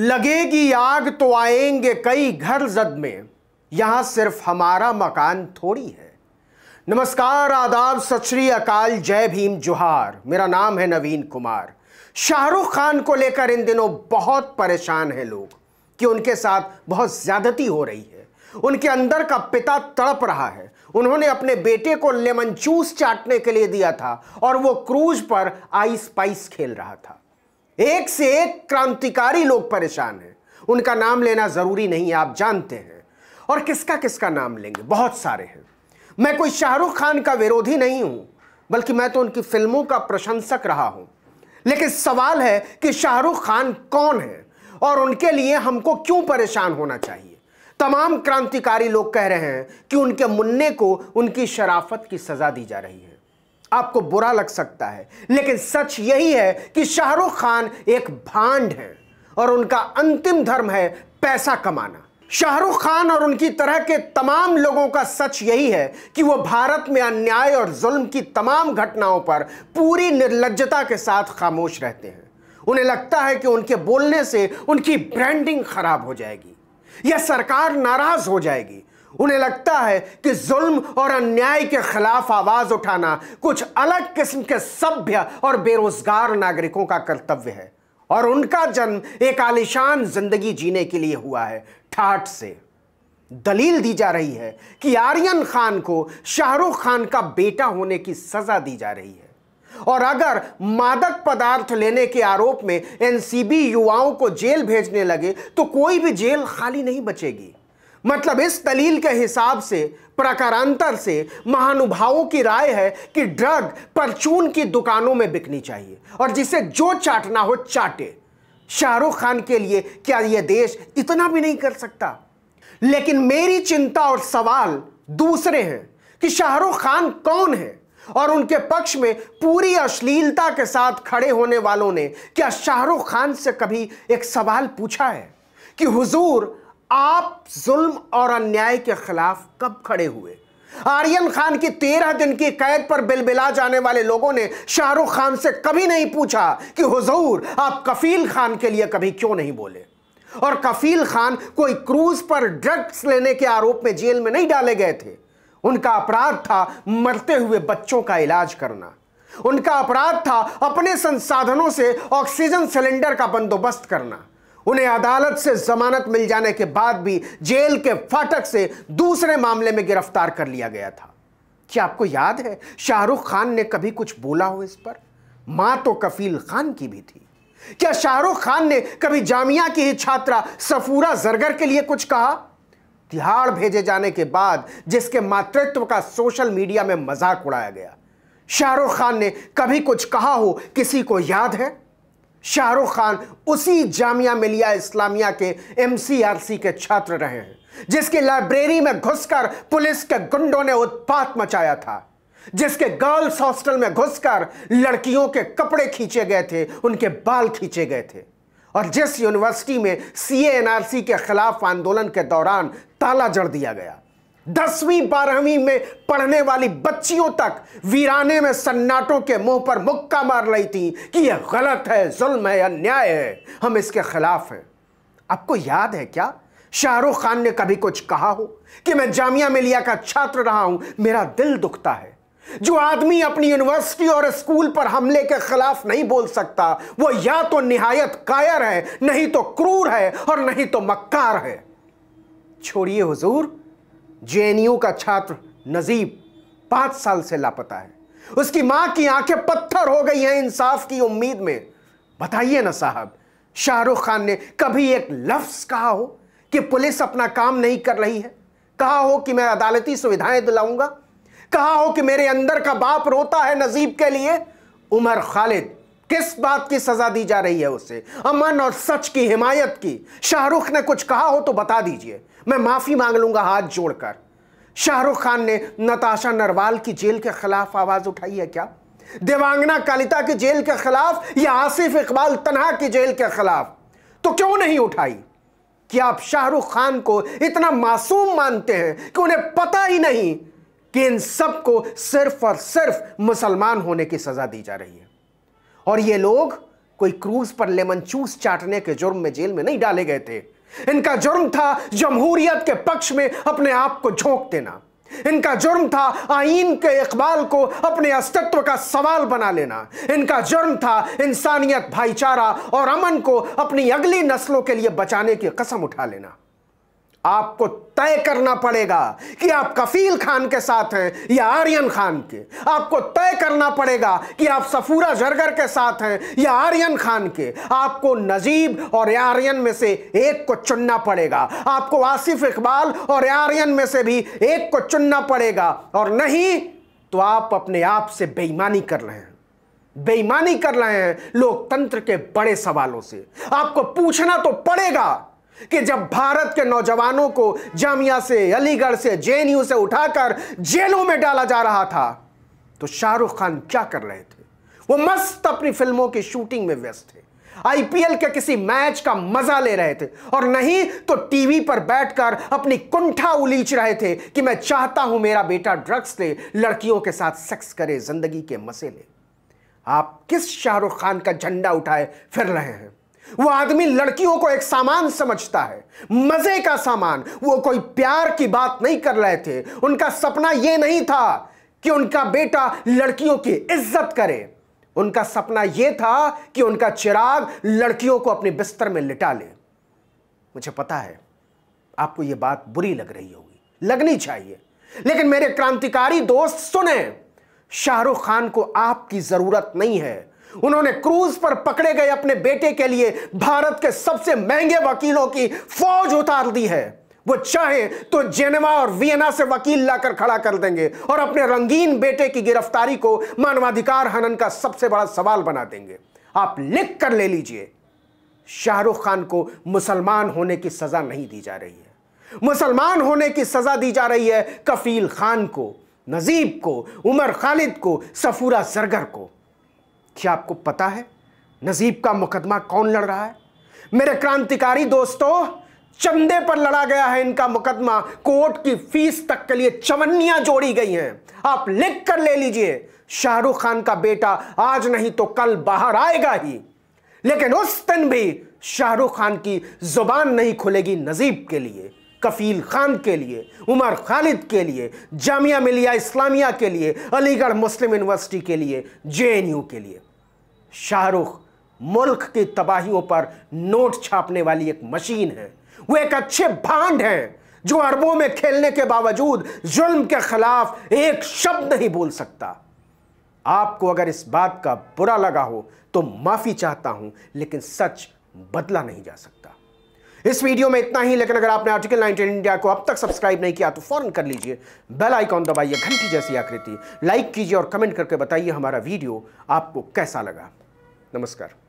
लगेगी आग तो आएंगे कई घर जद में यहां सिर्फ हमारा मकान थोड़ी है नमस्कार आदाब सत श्री अकाल जय भीम जोहार मेरा नाम है नवीन कुमार शाहरुख खान को लेकर इन दिनों बहुत परेशान हैं लोग कि उनके साथ बहुत ज्यादती हो रही है उनके अंदर का पिता तड़प रहा है उन्होंने अपने बेटे को लेमन जूस चाटने के लिए दिया था और वो क्रूज पर आइस पाइस खेल रहा था एक से एक क्रांतिकारी लोग परेशान हैं उनका नाम लेना जरूरी नहीं है आप जानते हैं और किसका किसका नाम लेंगे बहुत सारे हैं मैं कोई शाहरुख खान का विरोधी नहीं हूं बल्कि मैं तो उनकी फिल्मों का प्रशंसक रहा हूं लेकिन सवाल है कि शाहरुख खान कौन है और उनके लिए हमको क्यों परेशान होना चाहिए तमाम क्रांतिकारी लोग कह रहे हैं कि उनके मुन्ने को उनकी शराफत की सजा दी जा रही है आपको बुरा लग सकता है लेकिन सच यही है कि शाहरुख खान एक भांड है और उनका अंतिम धर्म है पैसा कमाना शाहरुख खान और उनकी तरह के तमाम लोगों का सच यही है कि वो भारत में अन्याय और जुल्म की तमाम घटनाओं पर पूरी निर्लजता के साथ खामोश रहते हैं उन्हें लगता है कि उनके बोलने से उनकी ब्रांडिंग खराब हो जाएगी या सरकार नाराज हो जाएगी उन्हें लगता है कि जुल्म और अन्याय के खिलाफ आवाज उठाना कुछ अलग किस्म के सभ्य और बेरोजगार नागरिकों का कर्तव्य है और उनका जन्म एक आलिशान जिंदगी जीने के लिए हुआ है ठाठ से दलील दी जा रही है कि आर्यन खान को शाहरुख खान का बेटा होने की सजा दी जा रही है और अगर मादक पदार्थ लेने के आरोप में एनसीबी युवाओं को जेल भेजने लगे तो कोई भी जेल खाली नहीं बचेगी मतलब इस दलील के हिसाब से प्रकारांतर से महानुभावों की राय है कि ड्रग परचून की दुकानों में बिकनी चाहिए और जिसे जो चाटना हो चाटे शाहरुख खान के लिए क्या यह देश इतना भी नहीं कर सकता लेकिन मेरी चिंता और सवाल दूसरे हैं कि शाहरुख खान कौन है और उनके पक्ष में पूरी अश्लीलता के साथ खड़े होने वालों ने क्या शाहरुख खान से कभी एक सवाल पूछा है कि हुजूर आप जुल्म और अन्याय के खिलाफ कब खड़े हुए आर्यन खान की तेरह दिन की कैद पर बिलबिला जाने वाले लोगों ने शाहरुख खान से कभी नहीं पूछा कि हुजूर आप कफील खान के लिए कभी क्यों नहीं बोले और कफील खान कोई क्रूज पर ड्रग्स लेने के आरोप में जेल में नहीं डाले गए थे उनका अपराध था मरते हुए बच्चों का इलाज करना उनका अपराध था अपने संसाधनों से ऑक्सीजन सिलेंडर का बंदोबस्त करना उन्हें अदालत से जमानत मिल जाने के बाद भी जेल के फाटक से दूसरे मामले में गिरफ्तार कर लिया गया था क्या आपको याद है शाहरुख खान ने कभी कुछ बोला हो इस पर मां तो कफील खान की भी थी क्या शाहरुख खान ने कभी जामिया की ही छात्रा सफूरा जरगर के लिए कुछ कहा तिहाड़ भेजे जाने के बाद जिसके मातृत्व का सोशल मीडिया में मजाक उड़ाया गया शाहरुख खान ने कभी कुछ कहा हो किसी को याद है शाहरुख खान उसी जामिया मिलिया इस्लामिया के एमसीआरसी के छात्र रहे हैं जिसकी लाइब्रेरी में घुसकर पुलिस के गुंडों ने उत्पात मचाया था जिसके गर्ल्स हॉस्टल में घुसकर लड़कियों के कपड़े खींचे गए थे उनके बाल खींचे गए थे और जिस यूनिवर्सिटी में सी के खिलाफ आंदोलन के दौरान ताला जड़ दिया गया दसवीं बारहवीं में पढ़ने वाली बच्चियों तक वीराने में सन्नाटों के मुंह पर मुक्का मार रही थी कि यह गलत है जुल्म है अन्याय है हम इसके खिलाफ हैं आपको याद है क्या शाहरुख खान ने कभी कुछ कहा हो कि मैं जामिया मिलिया का छात्र रहा हूं मेरा दिल दुखता है जो आदमी अपनी यूनिवर्सिटी और स्कूल पर हमले के खिलाफ नहीं बोल सकता वो या तो निहायत कायर है नहीं तो क्रूर है और नहीं तो मक्कार है छोड़िए हुजूर जेएनयू का छात्र नजीब पांच साल से लापता है उसकी मां की आंखें पत्थर हो गई हैं इंसाफ की उम्मीद में बताइए ना साहब शाहरुख खान ने कभी एक लफ्ज कहा हो कि पुलिस अपना काम नहीं कर रही है कहा हो कि मैं अदालती सुविधाएं दिलाऊंगा कहा हो कि मेरे अंदर का बाप रोता है नजीब के लिए उमर खालिद किस बात की सजा दी जा रही है उसे अमन और सच की हिमायत की शाहरुख ने कुछ कहा हो तो बता दीजिए मैं माफी मांग लूंगा हाथ जोड़कर शाहरुख खान ने नताशा नरवाल की जेल के खिलाफ आवाज उठाई है क्या देवांगना कालिता की जेल के खिलाफ या आसिफ इकबाल तनहा की जेल के खिलाफ तो क्यों नहीं उठाई क्या आप शाहरुख खान को इतना मासूम मानते हैं कि उन्हें पता ही नहीं कि इन सबको सिर्फ और सिर्फ मुसलमान होने की सजा दी जा रही है और ये लोग कोई क्रूज पर लेमन चूस चाटने के जुर्म में जेल में नहीं डाले गए थे इनका जुर्म था जमहूरियत के पक्ष में अपने आप को झोंक देना इनका जुर्म था आइन के इकबाल को अपने अस्तित्व का सवाल बना लेना इनका जुर्म था इंसानियत भाईचारा और अमन को अपनी अगली नस्लों के लिए बचाने की कसम उठा लेना आपको तय करना पड़ेगा कि आप कफील खान के साथ हैं या आर्यन खान के आपको तय करना पड़ेगा कि आप सफूरा जरगर के साथ हैं या आर्यन खान के आपको नजीब और आर्यन में से एक को चुनना पड़ेगा आपको आसिफ इकबाल और आर्यन में से भी एक को चुनना पड़ेगा और नहीं तो आप अपने आप से बेईमानी कर रहे हैं बेईमानी कर रहे हैं लोकतंत्र के बड़े सवालों से आपको पूछना तो पड़ेगा कि जब भारत के नौजवानों को जामिया से अलीगढ़ से जे से उठाकर जेलों में डाला जा रहा था तो शाहरुख खान क्या कर रहे थे वो मस्त अपनी फिल्मों की शूटिंग में व्यस्त थे आईपीएल के किसी मैच का मजा ले रहे थे और नहीं तो टीवी पर बैठकर अपनी कुंठा उलीच रहे थे कि मैं चाहता हूं मेरा बेटा ड्रग्स ले लड़कियों के साथ सेक्स करे जिंदगी के मसे ले आप किस शाहरुख खान का झंडा उठाए फिर रहे हैं वो आदमी लड़कियों को एक सामान समझता है मजे का सामान वो कोई प्यार की बात नहीं कर रहे थे उनका सपना ये नहीं था कि उनका बेटा लड़कियों की इज्जत करे उनका सपना यह था कि उनका चिराग लड़कियों को अपने बिस्तर में लिटा ले मुझे पता है आपको यह बात बुरी लग रही होगी लगनी चाहिए लेकिन मेरे क्रांतिकारी दोस्त सुने शाहरुख खान को आपकी जरूरत नहीं है उन्होंने क्रूज पर पकड़े गए अपने बेटे के लिए भारत के सबसे महंगे वकीलों की फौज उतार दी है वो चाहे तो जेनेवा और वियना से वकील लाकर खड़ा कर देंगे और अपने रंगीन बेटे की गिरफ्तारी को मानवाधिकार हनन का सबसे बड़ा सवाल बना देंगे आप लिख कर ले लीजिए शाहरुख खान को मुसलमान होने की सजा नहीं दी जा रही है मुसलमान होने की सजा दी जा रही है कफील खान को नजीब को उमर खालिद को सफूरा सरगर को क्या आपको पता है नजीब का मुकदमा कौन लड़ रहा है मेरे क्रांतिकारी दोस्तों चंदे पर लड़ा गया है इनका मुकदमा कोर्ट की फीस तक के लिए चवन्नियां जोड़ी गई हैं आप लिख कर ले लीजिए शाहरुख खान का बेटा आज नहीं तो कल बाहर आएगा ही लेकिन उस दिन भी शाहरुख खान की जुबान नहीं खुलेगी नजीब के लिए कफील खान के लिए उमर खालिद के लिए जामिया मिलिया इस्लामिया के लिए अलीगढ़ मुस्लिम यूनिवर्सिटी के लिए जे के लिए शाहरुख मुल्क की तबाहियों पर नोट छापने वाली एक मशीन है वो एक अच्छे भांड हैं जो अरबों में खेलने के बावजूद जुल्म के खिलाफ एक शब्द नहीं बोल सकता आपको अगर इस बात का बुरा लगा हो तो माफी चाहता हूं लेकिन सच बदला नहीं जा सकता इस वीडियो में इतना ही लेकिन अगर आपने आर्टिकल 19 इंडिया को अब तक सब्सक्राइब नहीं किया तो फौरन कर लीजिए बेल आइकॉन दबाइए घंटी जैसी आकृति लाइक कीजिए और कमेंट करके बताइए हमारा वीडियो आपको कैसा लगा नमस्कार